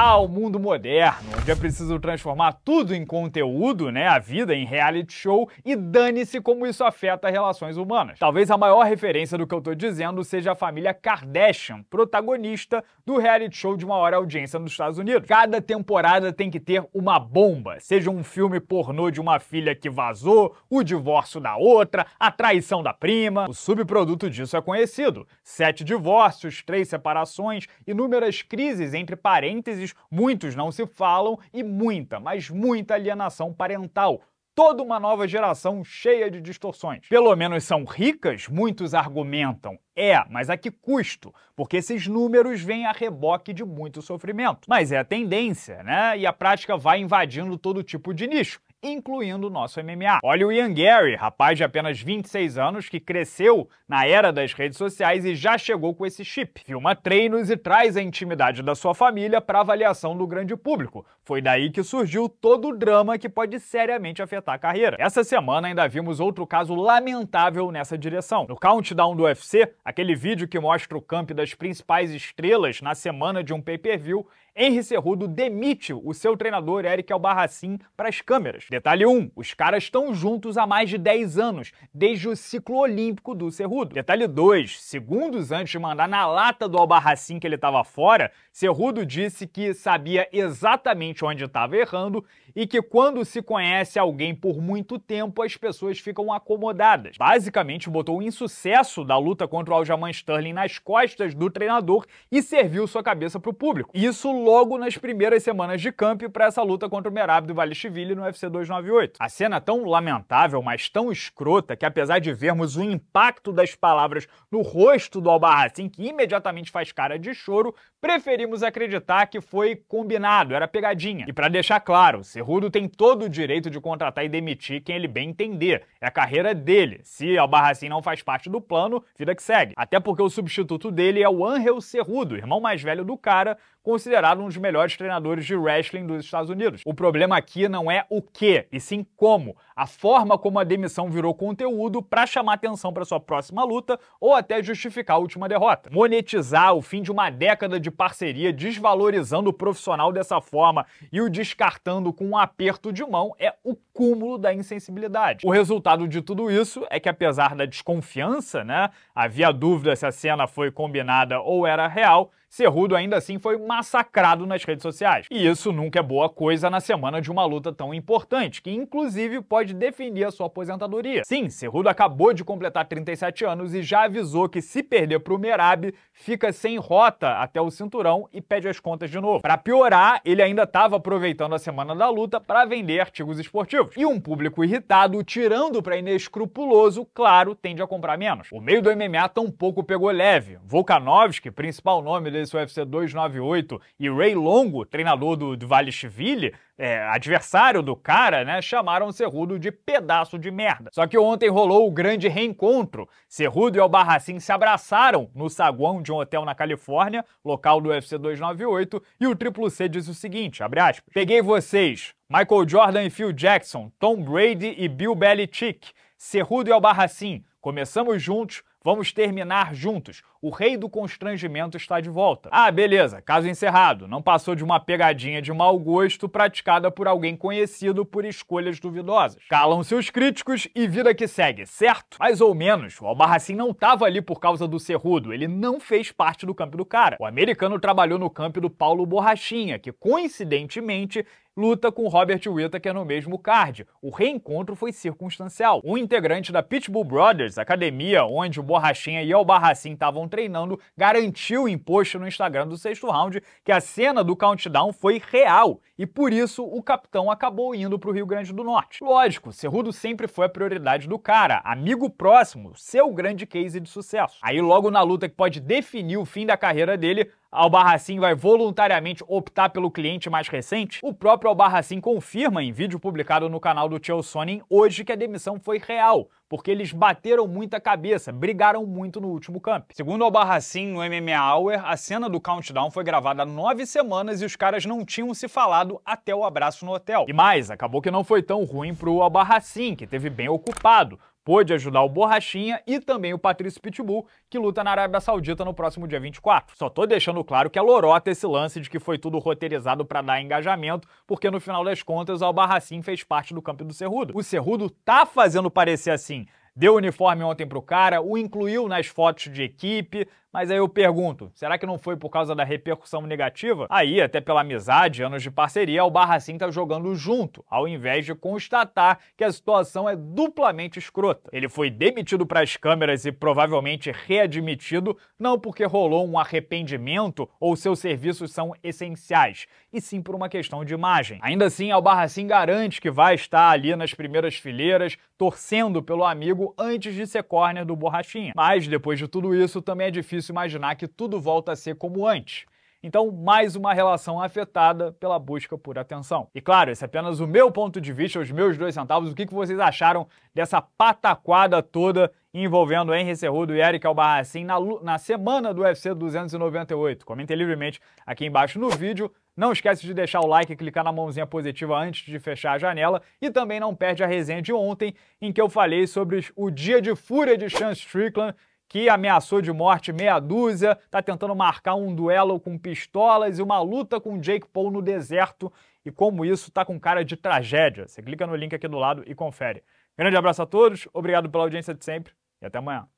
ao mundo moderno, onde é preciso transformar tudo em conteúdo, né, a vida em reality show, e dane-se como isso afeta relações humanas. Talvez a maior referência do que eu tô dizendo seja a família Kardashian, protagonista do reality show de maior audiência nos Estados Unidos. Cada temporada tem que ter uma bomba, seja um filme pornô de uma filha que vazou, o divórcio da outra, a traição da prima. O subproduto disso é conhecido: sete divórcios, três separações, inúmeras crises entre parentes e filhos, muitos não se falam e muita, mas muita alienação parental toda uma nova geração cheia de distorções. Pelo menos são ricas, muitos argumentam. É, mas a que custo? Porque esses números vêm a reboque de muito sofrimento. Mas é a tendência, né? E a prática vai invadindo todo tipo de nicho incluindo nosso MMA. Olha o Ian Gary, rapaz de apenas 26 anos que cresceu na era das redes sociais e já chegou com esse chip. Filma treinos e traz a intimidade da sua família para avaliação do grande público. Foi daí que surgiu todo o drama que pode seriamente afetar a carreira. Essa semana ainda vimos outro caso lamentável nessa direção. No countdown do UFC, aquele vídeo que mostra o camp das principais estrelas na semana de um pay-per-view Henrique Cerrudo demite o seu treinador Eric Albarracin para as câmeras. Detalhe 1: os caras estão juntos há mais de 10 anos, desde o ciclo olímpico do Cerrudo. Detalhe 2: segundos antes de mandar na lata do Albarracin que ele estava fora, Cerrudo disse que sabia exatamente onde estava errando e que quando se conhece alguém por muito tempo, as pessoas ficam acomodadas. Basicamente, botou o insucesso da luta contra o Aljamain Sterling nas costas do treinador e serviu sua cabeça para o público. Isso logo nas primeiras semanas de camp para essa luta contra o Merab do Valishvili no UFC 298. A cena tão lamentável, mas tão escrota, que apesar de vermos o impacto das palavras no rosto do Albarracin, que imediatamente faz cara de choro, preferimos acreditar que foi combinado, era pegadinha. E para deixar claro, ser Cerrudo tem todo o direito de contratar e demitir quem ele bem entender. É a carreira dele. Se Albarracin não faz parte do plano, vida que segue. Até porque o substituto dele é o Angel Cerrudo, irmão mais velho do cara, considerado um dos melhores treinadores de wrestling dos Estados Unidos. O problema aqui não é o que, e sim como. A forma como a demissão virou conteúdo para chamar atenção para sua próxima luta ou até justificar a última derrota. Monetizar o fim de uma década de parceria desvalorizando o profissional dessa forma e o descartando com um aperto de mão é o cúmulo da insensibilidade. O resultado de tudo isso é que apesar da desconfiança, né, havia dúvida se a cena foi combinada ou era real, Cerrudo ainda assim foi massacrado nas redes sociais. E isso nunca é boa coisa na semana de uma luta tão importante, que inclusive pode definir a sua aposentadoria. Sim, Cerrudo acabou de completar 37 anos e já avisou que se perder pro Merab, fica sem rota até o cinturão e pede as contas de novo. Para piorar, ele ainda estava aproveitando a semana da luta para vender artigos esportivos. E um público irritado, tirando para inescrupuloso, claro, tende a comprar menos. O meio do MMA tampouco pegou leve. Volkanovski, principal nome do desse UFC 298, e Ray Longo, treinador do, do Vale Chiville, é, adversário do cara, né, chamaram Cerrudo de pedaço de merda. Só que ontem rolou o grande reencontro. Cerrudo e Albarracin se abraçaram no saguão de um hotel na Califórnia, local do UFC 298, e o Triplo C diz o seguinte, abre aspas, Peguei vocês, Michael Jordan e Phil Jackson, Tom Brady e Bill Belichick, Cerrudo e Albarracin, começamos juntos, Vamos terminar juntos. O rei do constrangimento está de volta. Ah, beleza, caso encerrado. Não passou de uma pegadinha de mau gosto praticada por alguém conhecido por escolhas duvidosas. calam seus críticos e vida que segue, certo? Mais ou menos, o Albarracin não estava ali por causa do Cerrudo, ele não fez parte do campo do cara. O americano trabalhou no campo do Paulo Borrachinha, que coincidentemente luta com Robert Whittaker é no mesmo card. O reencontro foi circunstancial. Um integrante da Pitbull Brothers, academia onde o Borrachinha e o Barracim estavam treinando, garantiu em post no Instagram do sexto round que a cena do countdown foi real e por isso o capitão acabou indo para o Rio Grande do Norte. Lógico, Cerrudo sempre foi a prioridade do cara, amigo próximo, seu grande case de sucesso. Aí logo na luta que pode definir o fim da carreira dele, Albarracin vai voluntariamente optar pelo cliente mais recente? O próprio Albarracin confirma em vídeo publicado no canal do Tio Sonin hoje que a demissão foi real, porque eles bateram muita cabeça, brigaram muito no último camp. Segundo Albarracin no MMA Hour, a cena do countdown foi gravada há nove semanas e os caras não tinham se falado até o abraço no hotel. E mais, acabou que não foi tão ruim pro Albarracin, que teve bem ocupado, pôde ajudar o Borrachinha e também o Patrício Pitbull, que luta na Arábia Saudita no próximo dia 24. Só tô deixando claro que é lorota esse lance de que foi tudo roteirizado para dar engajamento, porque no final das contas o Albarracin fez parte do campo do Cerrudo. O Cerrudo tá fazendo parecer assim. Deu uniforme ontem pro cara, o incluiu nas fotos de equipe, mas aí eu pergunto, será que não foi por causa da repercussão negativa? Aí, até pela amizade, anos de parceria, o Barra Sim tá jogando junto, ao invés de constatar que a situação é duplamente escrota. Ele foi demitido para as câmeras e provavelmente readmitido, não porque rolou um arrependimento ou seus serviços são essenciais, e sim por uma questão de imagem. Ainda assim, Barra Sim garante que vai estar ali nas primeiras fileiras, torcendo pelo amigo antes de ser córner do Borrachinha. Mas, depois de tudo isso, também é difícil difícil imaginar que tudo volta a ser como antes. Então, mais uma relação afetada pela busca por atenção. E claro, esse é apenas o meu ponto de vista, os meus dois centavos. O que vocês acharam dessa pataquada toda envolvendo Henry Cerrudo e Eric Albarracin na, na semana do UFC 298? Comentem livremente aqui embaixo no vídeo. Não esquece de deixar o like e clicar na mãozinha positiva antes de fechar a janela. E também não perde a resenha de ontem, em que eu falei sobre o dia de fúria de Sean Strickland que ameaçou de morte meia dúzia, está tentando marcar um duelo com pistolas e uma luta com Jake Paul no deserto. E como isso está com cara de tragédia. Você clica no link aqui do lado e confere. Grande abraço a todos, obrigado pela audiência de sempre e até amanhã.